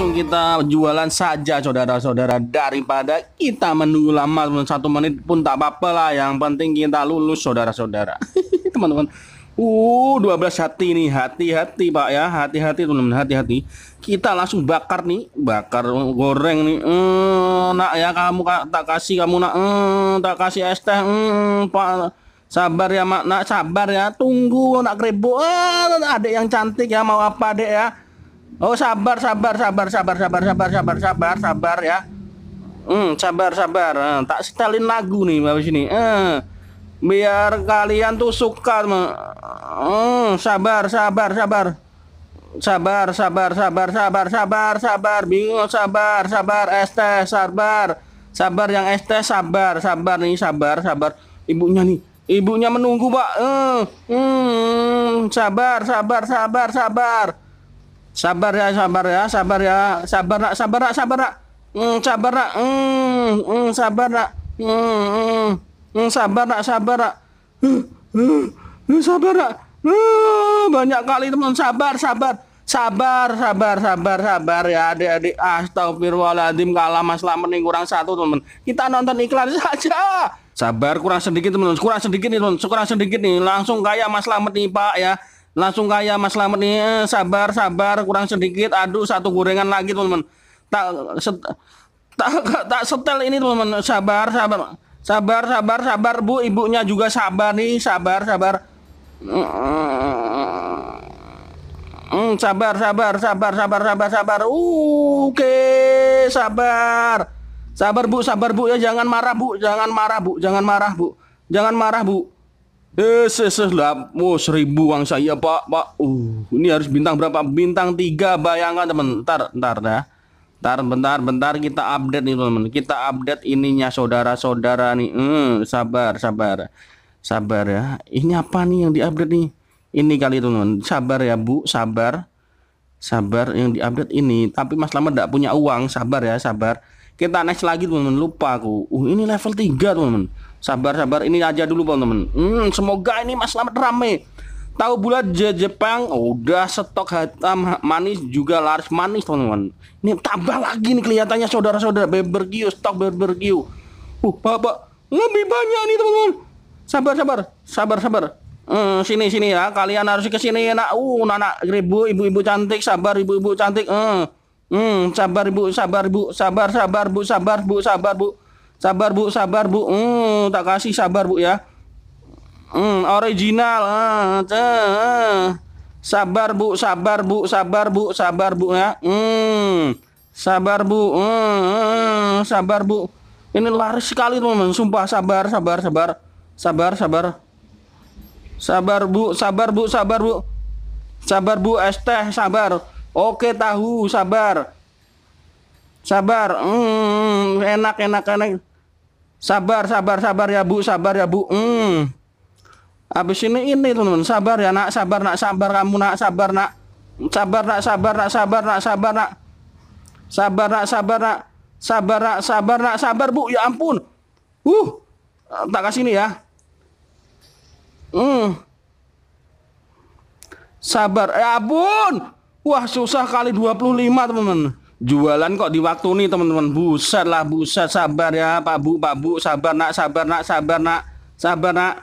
langsung kita jualan saja saudara-saudara daripada kita menunggu lama satu menit pun tak apa-apa lah yang penting kita lulus saudara-saudara teman-teman uh 12 hati nih hati-hati pak ya hati-hati teman-teman hati-hati kita langsung bakar nih bakar goreng nih hmm, nak ya kamu tak kasih kamu nak hmm, tak kasih es teh hmm, pak Sabar ya mak, nak sabar ya. Tunggu nak kerebo. Ah, ada yang cantik ya mau apa deh ya? Oh sabar sabar sabar sabar sabar sabar sabar sabar sabar ya. Hmm sabar sabar. Nah, tak setelin lagu nih habis ini. Eh, biar kalian tuh suka. Hmm, sabar sabar sabar. Sabar sabar sabar sabar sabar sabar bingung sabar sabar ST sabar sabar yang ST sabar sabar nih sabar sabar ibunya nih ibunya menunggu pak hmm, hmm, sabar sabar sabar sabar Sabar ya, sabar ya, sabar ya, sabar nak, sabar nak, sabar nak. Hmm, sabar nak. Hmm, hmm sabar nak. Hmm, hmm, hmm, sabar nak, sabar nak. Hmm, hmm, sabar nak. Hmm, banyak kali teman sabar, sabar. Sabar, sabar, sabar, sabar ya adik-adik. Astagfirullahaladzim, kalah mas Lamen nih kurang satu teman. Kita nonton iklan saja. Sabar kurang sedikit teman, kurang sedikit nih teman, kurang sedikit nih. Langsung kayak mas Lamet nih pak ya langsung kayak Mas Slamet nih eh, sabar sabar kurang sedikit aduh satu gorengan lagi teman-teman tak set, tak tak setel ini teman-teman sabar sabar sabar sabar sabar bu ibunya juga sabar nih sabar sabar hmm, sabar sabar sabar sabar sabar sabar uh, oke okay. sabar sabar bu sabar bu ya jangan marah bu jangan marah bu jangan marah bu jangan marah bu, jangan marah, bu. Eh, seselamu oh, seribu uang saya pak, pak. Uh, ini harus bintang berapa? Bintang tiga bayangan teman. Ntar, ntar dah. Ntar, bentar, bentar kita update nih teman. Kita update ininya saudara-saudara nih. Hmm, sabar, sabar, sabar ya. Ini apa nih yang diupdate nih? Ini kali teman. Sabar ya bu, sabar, sabar yang diupdate ini. Tapi Mas Lama tidak punya uang. Sabar ya, sabar. Kita next lagi teman. Lupa aku. Uh, ini level tiga teman. -teman Sabar-sabar ini aja dulu bang temen Hmm, semoga ini Mas selamat rame. Tahu bulat je Jepang udah stok hitam manis juga laris manis teman-teman. Ini tambah lagi nih kelihatannya saudara-saudara barbecue stok barbecue. Uh, Bapak lebih banyak nih teman-teman. Sabar sabar sabar sabar. Hmm, sini sini ya kalian harus ke sini ya nak. Uh, nana ribu ibu-ibu cantik sabar ibu-ibu cantik. Hmm. Hmm, sabar ibu, sabar bu sabar sabar bu, sabar bu, sabar bu. Sabar, bu. Sabar bu, sabar bu. Hmm, tak kasih sabar bu ya. Hmm, original. Hmm, sabar bu, sabar bu, sabar bu, sabar bu ya. Hmm, sabar bu. Hmm, hmm, sabar bu. Ini laris sekali teman-teman. Sumpah sabar, sabar, sabar, sabar, sabar. Sabar bu, sabar bu, sabar bu. Sabar bu, es teh, sabar. Oke tahu, sabar. Sabar. Hmm, enak, enak, enak. Sabar, sabar, sabar ya Bu, sabar ya Bu. Hmm. abis ini ini teman sabar ya nak, sabar nak, sabar kamu nak, sabar nak. Sabar nak, sabar nak, sabar nak, sabar nak. Sabar nak, sabar nak. Sabar nak, sabar nak, sabar Bu. Ya ampun. Uh. Tak kasih ini ya. Hmm. Sabar. Ya ampun. Wah, susah kali 25, teman-teman jualan kok di waktu nih teman-teman buset lah buset sabar ya pak bu pak bu sabar nak sabar nak sabar nak sabar nak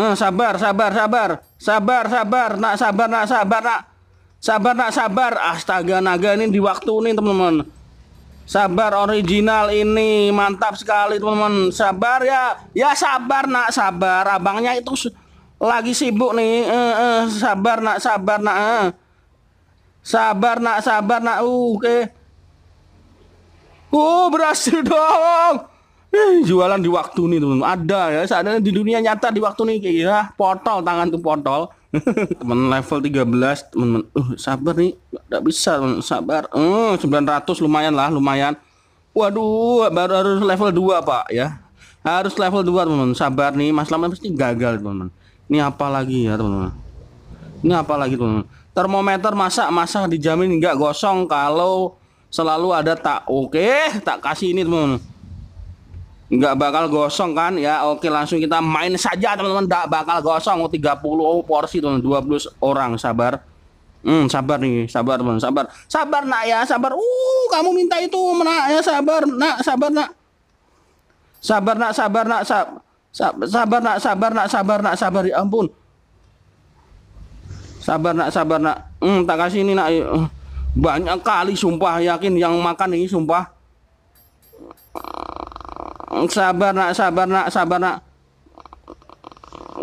eh, sabar sabar sabar sabar sabar nak sabar nak sabar nak sabar nak sabar astaga naga ini di waktu nih teman-teman sabar original ini mantap sekali teman-teman sabar ya ya sabar nak sabar abangnya itu lagi sibuk nih eh, eh, sabar nak sabar nak eh. Sabar nak, sabar nak. Uh, oke. Okay. Uh, berhasil dong. Eh, jualan di waktu nih teman teman ada ya seadanya di dunia nyata di waktu nih kayak ya potol tangan tuh potol teman level 13 teman uh, sabar nih Enggak bisa temen. sabar hmm, uh, 900 lumayan lah lumayan waduh baru harus level 2 pak ya harus level 2 teman teman sabar nih mas Lama pasti gagal teman teman ini apa lagi ya teman teman ini apa lagi teman teman termometer masak masak dijamin nggak gosong kalau selalu ada tak oke okay, tak kasih ini teman nggak bakal gosong kan ya oke okay, langsung kita main saja teman-teman nggak -teman. bakal gosong 30 porsi teman 20 orang sabar Hmm, sabar nih, sabar teman, sabar, sabar nak ya, sabar. Uh, kamu minta itu, nak ya, sabar nak, sabar nak, sabar nak, sabar nak, sab, sabar nak, sabar nak, sabar nak, sabar ya ampun sabar nak sabar nak hmm, tak kasih ini nak banyak kali sumpah yakin yang makan ini sumpah sabar nak sabar nak sabar nak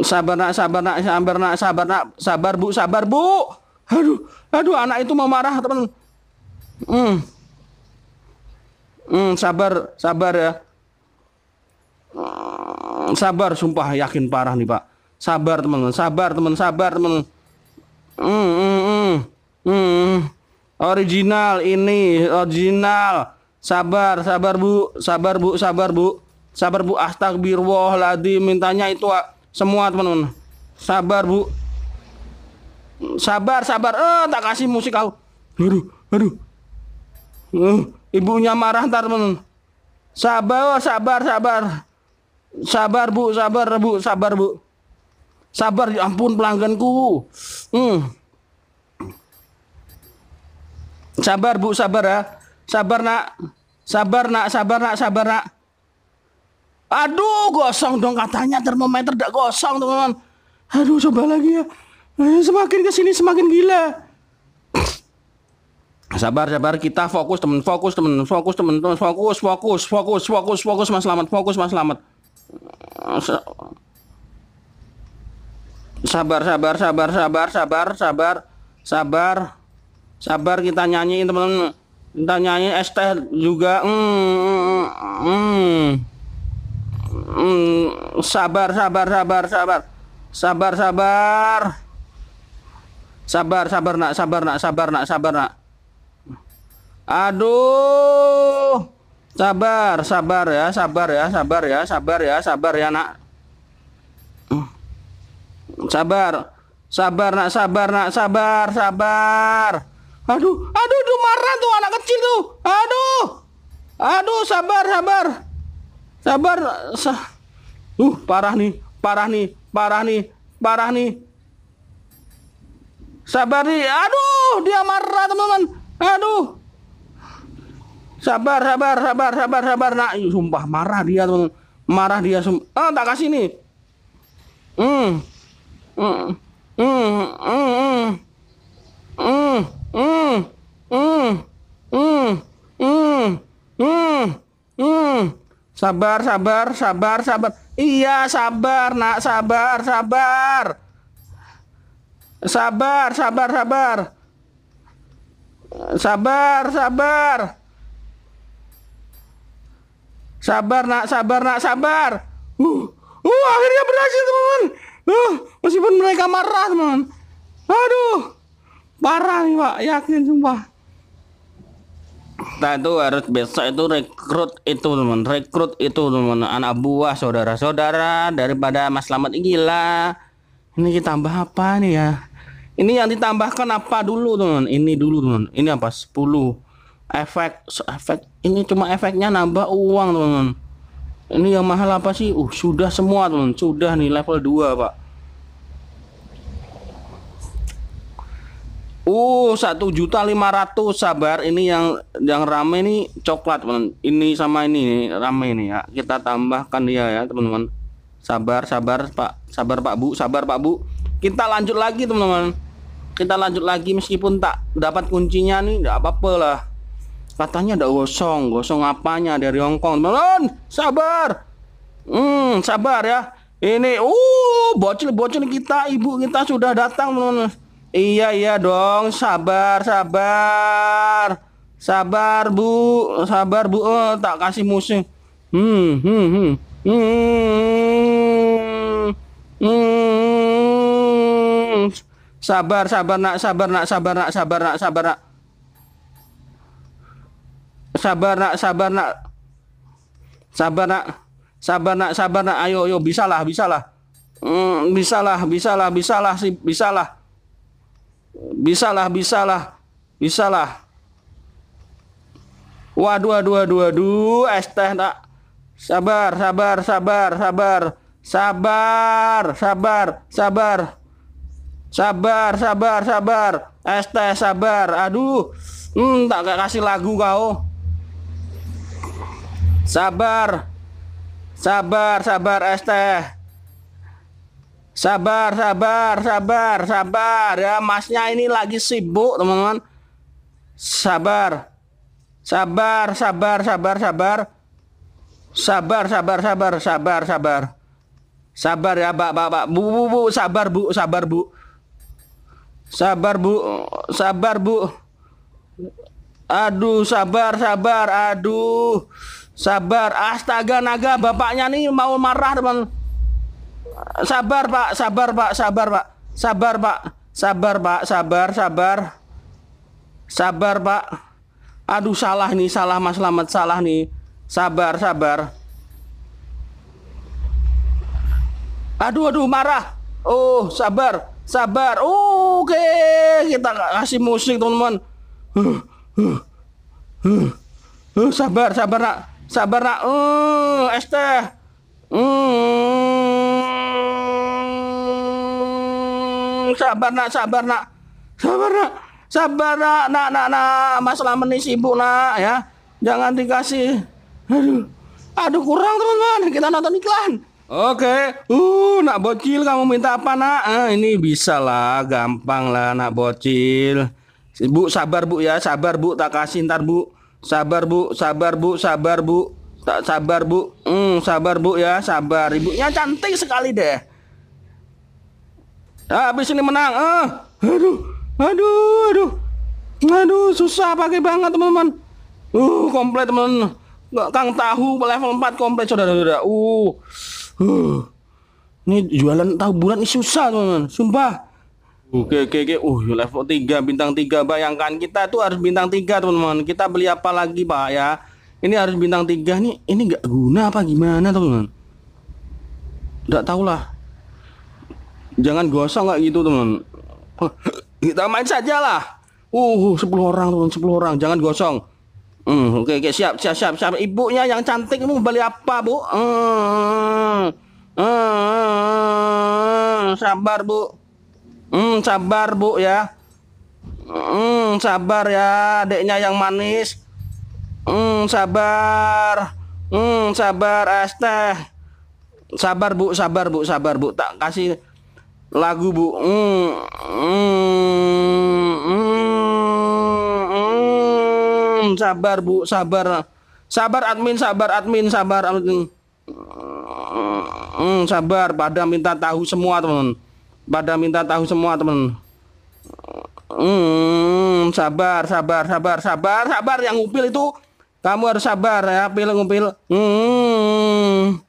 sabar nak sabar nak sabar nak sabar nak sabar bu sabar bu aduh aduh anak itu mau marah teman hmm. hmm sabar sabar ya sabar sumpah yakin parah nih pak sabar teman sabar teman sabar teman Hmm, hmm, hmm, hmm, hmm. Original ini, original. Sabar, sabar bu, sabar bu, sabar bu, sabar bu. Astagfirullahaladzim, mintanya itu semua teman-teman. Sabar bu, sabar, sabar. Eh, tak kasih musik kau. Aduh, aduh. Uh, ibunya marah ntar teman. Sabar, sabar, sabar. Sabar bu, sabar bu, sabar bu. Sabar ya ampun pelangganku. Hmm. Sabar Bu, sabar ya. Sabar Nak. Sabar Nak, sabar Nak, sabar Nak. Aduh, gosong dong katanya termometer tidak gosong, teman-teman. Aduh, coba lagi ya. Eh, semakin ke sini semakin gila. Sabar, sabar. Kita fokus, teman. Fokus, teman. Fokus, teman. Fokus, fokus, fokus, fokus, fokus, Mas selamat, Fokus, Mas selamat sabar sabar sabar sabar sabar sabar sabar sabar kita nyanyiin teman-teman kita nyanyi es teh juga hmm, hmm, hmm. sabar sabar sabar sabar sabar sabar sabar sabar nak sabar nak sabar nak sabar nak aduh sabar sabar ya sabar ya sabar ya sabar ya sabar ya nak sabar sabar nak sabar nak sabar sabar aduh aduh aduh marah tuh anak kecil tuh aduh aduh sabar sabar sabar sa uh parah nih parah nih parah nih parah nih sabar nih aduh dia marah teman-teman aduh sabar sabar sabar sabar sabar nak sumpah marah dia teman, -teman. marah dia sum. ah tak kasih nih hmm Sabar, sabar, sabar, sabar. Iya, sabar, nak, sabar, sabar. Sabar, sabar, sabar. Sabar, sabar. Sabar, nak, sabar, nak, sabar. Uh, uh akhirnya berhasil, teman-teman. Uh, meskipun mereka marah teman. Aduh, parah nih pak, yakin sumpah. Kita nah, itu harus besok itu rekrut itu teman, rekrut itu teman, anak buah saudara-saudara daripada Mas Slamet gila. Ini kita tambah apa nih ya? Ini yang ditambahkan apa dulu teman? Ini dulu teman. Ini apa? 10 efek efek ini cuma efeknya nambah uang teman-teman ini yang mahal apa sih uh sudah semua teman sudah nih level 2 pak Uh, satu juta lima ratus sabar ini yang yang rame nih coklat teman. Ini sama ini nih, rame nih ya. Kita tambahkan dia ya teman-teman. Sabar, sabar Pak, sabar Pak Bu, sabar Pak Bu. Kita lanjut lagi teman-teman. Kita lanjut lagi meskipun tak dapat kuncinya nih, tidak apa-apa lah. Katanya ada gosong, gosong apanya dari Hongkong Kong. Melon, sabar. Hmm, sabar ya. Ini, uh, bocil-bocil kita, ibu kita sudah datang, melon. Iya, iya dong, sabar, sabar. Sabar, Bu. Sabar, Bu. Oh, tak kasih musuh, Hmm, hmm, hmm. Hmm. Hmm. Sabar, sabar nak, sabar nak, sabar nak, sabar nak, sabar nak sabar nak sabar nak sabar nak sabar nak sabar nak ayo ayo bisalah bisalah hmm, bisalah bisalah bisalah sih bisalah bisalah bisalah bisalah waduh waduh waduh waduh es teh nak sabar sabar sabar sabar sabar sabar sabar sabar sabar sabar es teh sabar aduh hmm tak kasih lagu kau Sabar. Sabar, sabar ST. Sabar, sabar, sabar, sabar. Ya, masnya ini lagi sibuk, teman-teman. Sabar. Sabar, sabar, sabar, sabar. Sabar, sabar, sabar, sabar, sabar. Sabar ya, Pak, Pak, Pak. Bu, bu, bu, sabar, Bu, sabar, Bu. Sabar, Bu. Sabar, Bu. Aduh, sabar, sabar. Aduh. Sabar, astaga naga bapaknya nih mau marah teman. Sabar pak, sabar pak, sabar pak, sabar pak, sabar pak, sabar, sabar, sabar pak. Aduh salah nih, salah mas Lamet, salah nih. Sabar, sabar. Aduh, aduh marah. Oh, sabar, sabar. Oke, kita kasih musik teman-teman. Uh, uh, uh, uh, sabar, sabar nak sabar nak hmm, Esther, teh hmm, sabar nak sabar nak sabar nak sabar nak nak nak nak mas lamen ini sibuk nak ya jangan dikasih aduh aduh kurang teman-teman kita nonton iklan Oke, uh, nak bocil kamu minta apa nak? Eh, ini bisa lah, gampang lah nak bocil. Bu sabar bu ya, sabar bu, tak kasih ntar bu. Sabar bu, sabar bu, sabar bu. Tak sabar bu, hmm, sabar bu ya, sabar. Ibunya cantik sekali deh. Nah, habis ini menang. Eh, aduh, aduh, aduh, aduh, susah pakai banget teman-teman. Uh, komplit teman. Kang tahu level 4 komplit saudara-saudara. Uh, uh. Ini jualan tahu bulan ini susah teman-teman. Sumpah. Oke oke oke. Uh level 3 bintang 3 bayangkan kita itu harus bintang 3 teman-teman. Kita beli apa lagi Pak ya? Ini harus bintang 3 nih. Ini nggak guna apa gimana teman-teman? Nggak tahu lah. Jangan gosong nggak gitu teman. Kita main saja lah. Uh 10 orang teman 10 orang. Jangan gosong. Hmm, oke okay, oke okay. siap siap siap siap. Ibunya yang cantik mau beli apa bu? Hmm, hmm, hmm, hmm. sabar bu. Hmm, sabar bu ya. Hmm, sabar ya, adiknya yang manis. Hmm, sabar. Hmm, sabar Asta, Sabar bu, sabar bu, sabar bu. Tak kasih lagu bu. Hmm, hmm, hmm, sabar bu, sabar. Sabar admin, sabar admin, sabar admin. Hmm, sabar. Pada minta tahu semua teman. -teman pada minta tahu semua temen hmm, sabar sabar sabar sabar sabar yang ngupil itu kamu harus sabar ya pil ngupil hmm,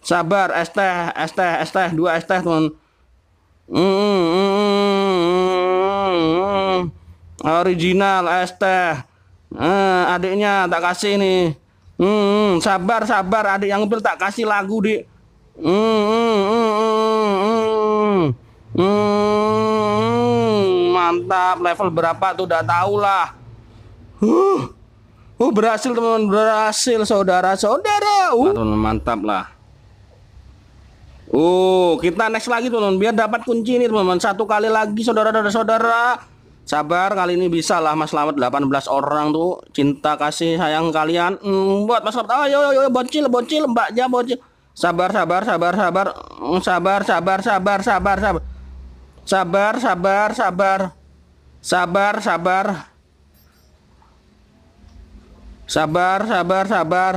sabar es teh es teh es teh dua es teh teman hmm, hmm, original es teh hmm, adiknya tak kasih nih hmm, sabar sabar adik yang ngupil tak kasih lagu di hmm, hmm, hmm, hmm. Hmm, mantap. Level berapa tuh udah tahu lah. Huh. Uh, berhasil teman-teman, berhasil saudara-saudara. Uh. mantap lah. Uh, kita next lagi teman-teman biar dapat kunci ini teman-teman. Satu kali lagi saudara-saudara. Sabar kali ini bisa lah Mas Slamet 18 orang tuh cinta kasih sayang kalian. Hmm, buat Mas Slamet. Ayo ayo ayo bocil bocil mbaknya bocil. Hmm, sabar sabar sabar sabar. Sabar sabar sabar sabar sabar. Sabar, sabar, sabar. Sabar, sabar. Sabar, sabar, sabar.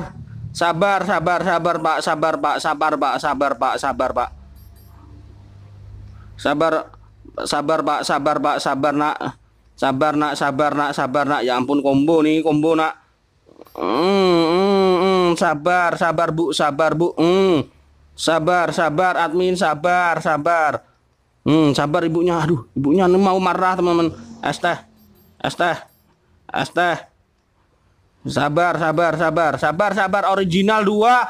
Sabar, sabar, sabar, Pak. Sabar, Pak. Sabar, Pak. Sabar, Pak. Sabar, Pak. Sabar, sabar, Pak. Sabar, Pak. Sabar, Nak. Sabar, Nak. Sabar, Nak. Sabar, Nak. Ya ampun, kombo nih, kombo, Nak. hmm, hmm, hmm. Sabar, sabar, Bu. Sabar, Bu. hmm, Sabar, sabar, admin. Sabar, sabar. Hmm, sabar ibunya. Aduh, ibunya mau marah teman-teman. Es teh, es Sabar, sabar, sabar, sabar, sabar. Original dua.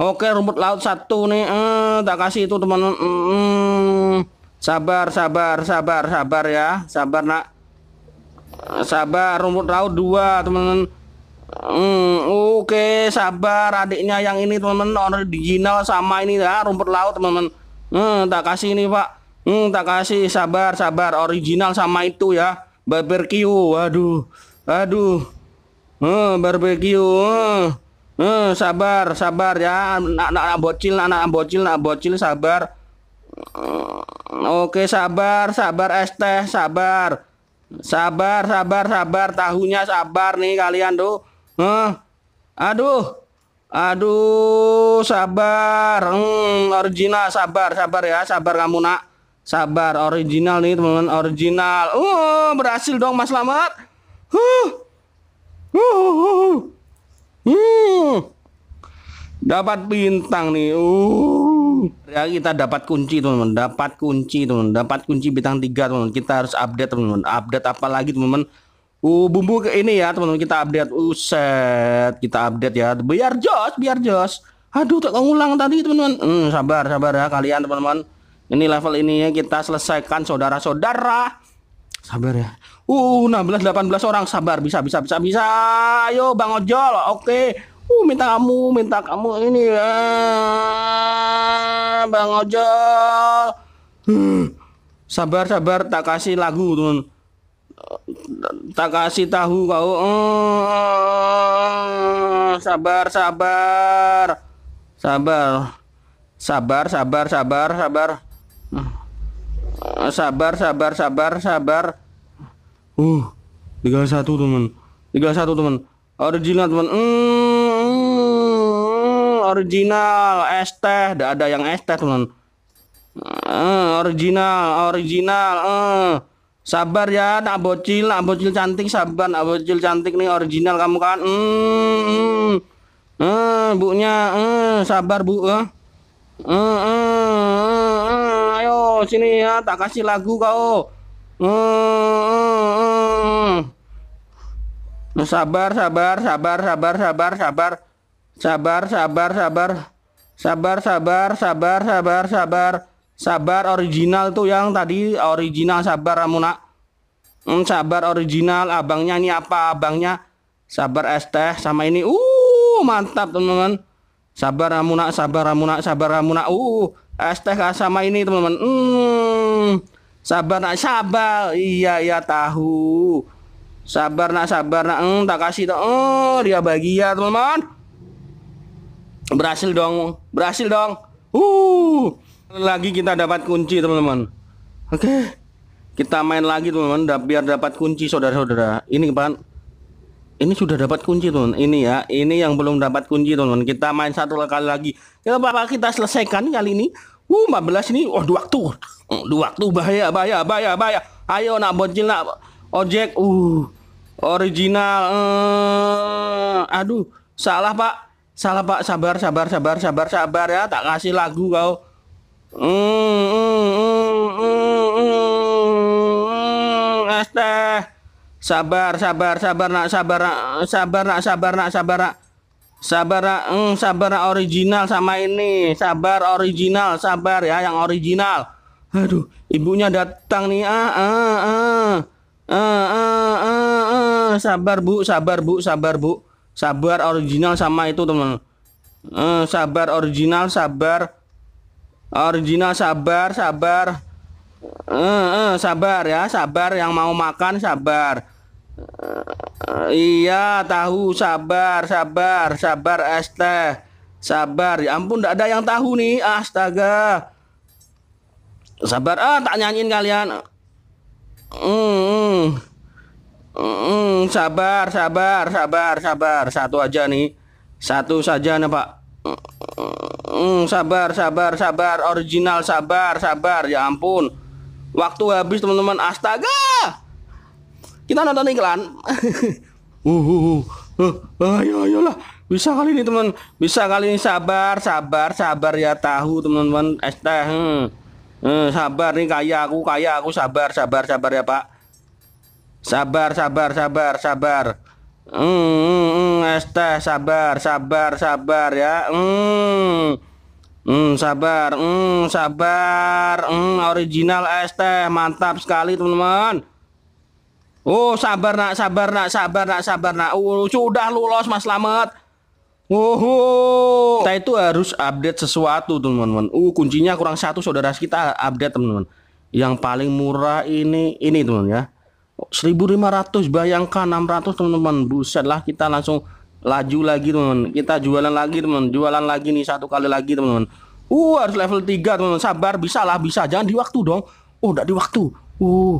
Oke, rumput laut satu nih. Eh, tak kasih itu teman-teman. Hmm, sabar, sabar, sabar, sabar ya. Sabar nak. Sabar, rumput laut dua teman-teman. Hmm, oke, sabar adiknya yang ini teman-teman original sama ini ya rumput laut teman-teman. Hmm, tak kasih ini pak. Hmm, tak kasih sabar sabar original sama itu ya. Barbecue. Waduh. waduh Hmm, barbecue. Hmm. hmm. sabar sabar ya. nak nak nak bocil, nak bocil, nak bocil sabar. Hmm, oke, sabar, sabar es teh, sabar. Sabar, sabar, sabar. Tahunya sabar nih kalian tuh. Hmm. Aduh. Aduh, sabar. Hmm, original sabar, sabar ya, sabar kamu nak. Sabar, original nih teman-teman, original. Uh, berhasil dong Mas Lamat. Huh. Uh, uh, uh. Dapat bintang nih. Uh. Ya kita dapat kunci teman-teman, dapat kunci teman-teman, dapat kunci bintang 3 teman-teman. Kita harus update teman-teman. Update apa lagi teman-teman? Uh, bumbu ke ini ya teman-teman kita update. Uset, uh, kita update ya. Biar jos, biar jos. Aduh, tak ngulang tadi teman-teman. Hmm, sabar, sabar ya kalian teman-teman. Ini level ini ya kita selesaikan saudara-saudara. Sabar ya. Uh, 16 18 orang sabar bisa bisa bisa bisa. Ayo Bang Ojol. Oke. Uh, minta kamu, minta kamu ini ya. Bang Ojol. Hmm. Sabar sabar tak kasih lagu, teman. Tak kasih tahu kau. Hmm, sabar sabar. Sabar. Sabar sabar sabar sabar. sabar sabar sabar sabar sabar uh tiga satu teman tiga satu teman original teman mm, mm, original es teh tidak ada yang es teh teman mm, original original mm. sabar ya nak bocil nak bocil cantik sabar nak bocil cantik nih original kamu kan mm, mm. Uh, buknya uh, sabar bu eh. mm, mm, mm, mm ayo sini ya tak kasih lagu kau hmm, hmm. sabar sabar sabar sabar sabar sabar sabar sabar sabar sabar sabar sabar sabar sabar sabar original tuh yang tadi original sabar kamu nak hmm, sabar original abangnya ini apa abangnya sabar es teh sama ini uh mantap teman-teman sabar kamu nak sabar kamu nak sabar kamu nak uh es teh sama ini teman-teman hmm, sabar nak sabar iya iya tahu sabar nak sabar nak hmm, tak kasih tak oh dia bahagia teman-teman berhasil dong berhasil dong uh lagi kita dapat kunci teman-teman oke kita main lagi teman-teman biar dapat kunci saudara-saudara ini kan ini sudah dapat kunci teman ini ya ini yang belum dapat kunci teman kita main satu kali lagi kita bakal kita selesaikan kali ini uh 14 ini oh dua waktu dua waktu bahaya bahaya bahaya bahaya ayo nak bocil nak ojek uh original uh, aduh salah pak salah pak sabar sabar sabar sabar sabar ya tak kasih lagu kau mm, Sabar, sabar, sabar nak, sabar nak, sabar nak, sabar nak, sabar nak. Sabar nak, nak. Hmm, sabar nak original sama ini. Sabar original, sabar ya yang original. Aduh, ibunya datang nih. Ah, ah, ah. Ah, ah, ah, ah. Sabar bu, sabar bu, sabar bu. Sabar original sama itu teman. Eh, ah, sabar original, sabar. Original sabar, sabar. Uh, uh, sabar ya, sabar yang mau makan sabar. Uh, iya, tahu sabar, sabar, sabar es teh. Sabar. Ya ampun, tidak ada yang tahu nih. Astaga. Sabar ah, tak nyanyiin kalian. Hmm, uh. mm, sabar, sabar, sabar, sabar. Satu aja nih. Satu saja nih, Pak. Mm, sabar, sabar, sabar. Original sabar, sabar. Ya ampun. Waktu habis teman-teman. Astaga. Kita nonton iklan. uh, uh, uh, uh, ayo ayolah. Bisa kali ini teman. Bisa kali ini sabar, sabar, sabar ya tahu teman-teman. Es eh, Hmm. Hmm, sabar nih kaya aku, kaya aku sabar, sabar, sabar ya, Pak. Sabar, sabar, sabar, sabar. Hmm, hmm, hmm sabar, sabar, sabar ya. Hmm. Hmm, sabar, hmm, sabar, hmm, original es teh, mantap sekali teman-teman. Oh, sabar nak, sabar nak, sabar nak, sabar nak. Oh, uh, sudah lolos Mas Slamet. Oh, kita itu harus update sesuatu teman-teman. Uh, kuncinya kurang satu saudara kita update teman-teman. Yang paling murah ini, ini teman-teman ya. 1500 bayangkan 600 teman-teman. Buset lah kita langsung laju lagi teman-teman kita jualan lagi teman-teman jualan lagi nih satu kali lagi teman-teman uh harus level 3 teman-teman sabar bisa lah bisa jangan di waktu dong oh tidak di waktu uh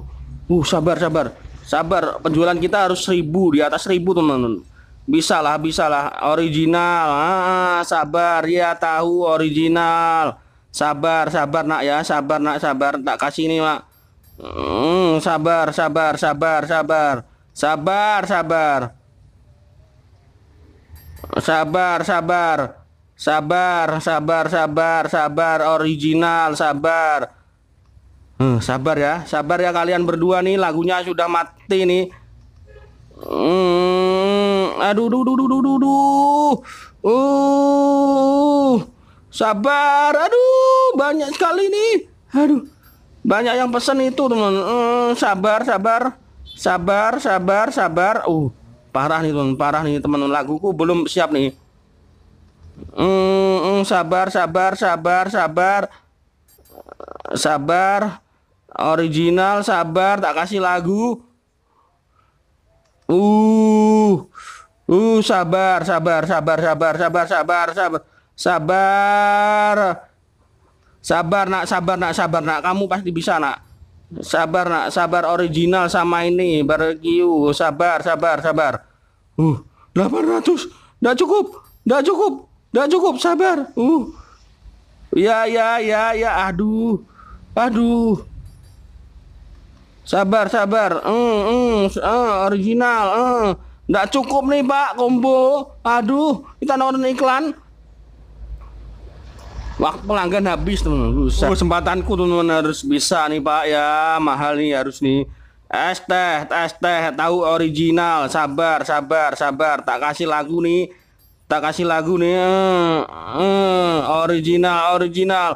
uh sabar sabar sabar penjualan kita harus seribu di atas seribu teman-teman bisa lah bisa lah original ah, sabar ya tahu original sabar sabar nak ya sabar nak sabar tak kasih ini mak hmm, sabar sabar sabar sabar sabar sabar Sabar, sabar. Sabar, sabar, sabar, sabar original, sabar. Hmm, sabar ya, sabar ya kalian berdua nih lagunya sudah mati nih. Hmm, aduh, duh, duh, duh, duh, duh, duh. Uh, sabar, aduh, banyak sekali nih. Aduh, banyak yang pesen itu teman. Hmm, sabar, sabar, sabar, sabar, sabar. Uh, parah nih teman parah nih teman laguku belum siap nih hmm, sabar sabar sabar sabar sabar original sabar tak kasih lagu uh uh sabar sabar sabar sabar sabar sabar sabar sabar sabar nak sabar nak sabar nak kamu pasti bisa nak Sabar nak, sabar original sama ini barbecue. Sabar, sabar, sabar. Uh, 800. Enggak cukup. Enggak cukup. Enggak cukup, sabar. Uh. Ya, ya, ya, ya. Aduh. Aduh. Sabar, sabar. Hmm, hmm, uh, original. Hmm. Uh. cukup nih, Pak, kombo. Aduh, kita nonton iklan. Waktu pelanggan habis teman-teman. Oh, kesempatanku teman-teman harus bisa nih Pak ya. Mahal nih harus nih. Es teh, es teh, tahu original. Sabar, sabar, sabar. Tak kasih lagu nih. Tak kasih lagu nih. Eh, eh, original, original.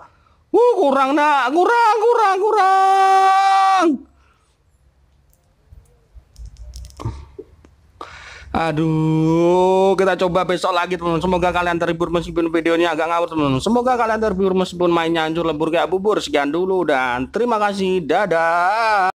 Wuh, kurang nak, kurang, kurang, kurang. Aduh, kita coba besok lagi teman-teman. Semoga kalian terhibur meskipun videonya agak ngawur teman-teman. Semoga kalian terhibur meskipun mainnya hancur lebur kayak bubur. Sekian dulu dan terima kasih. Dadah.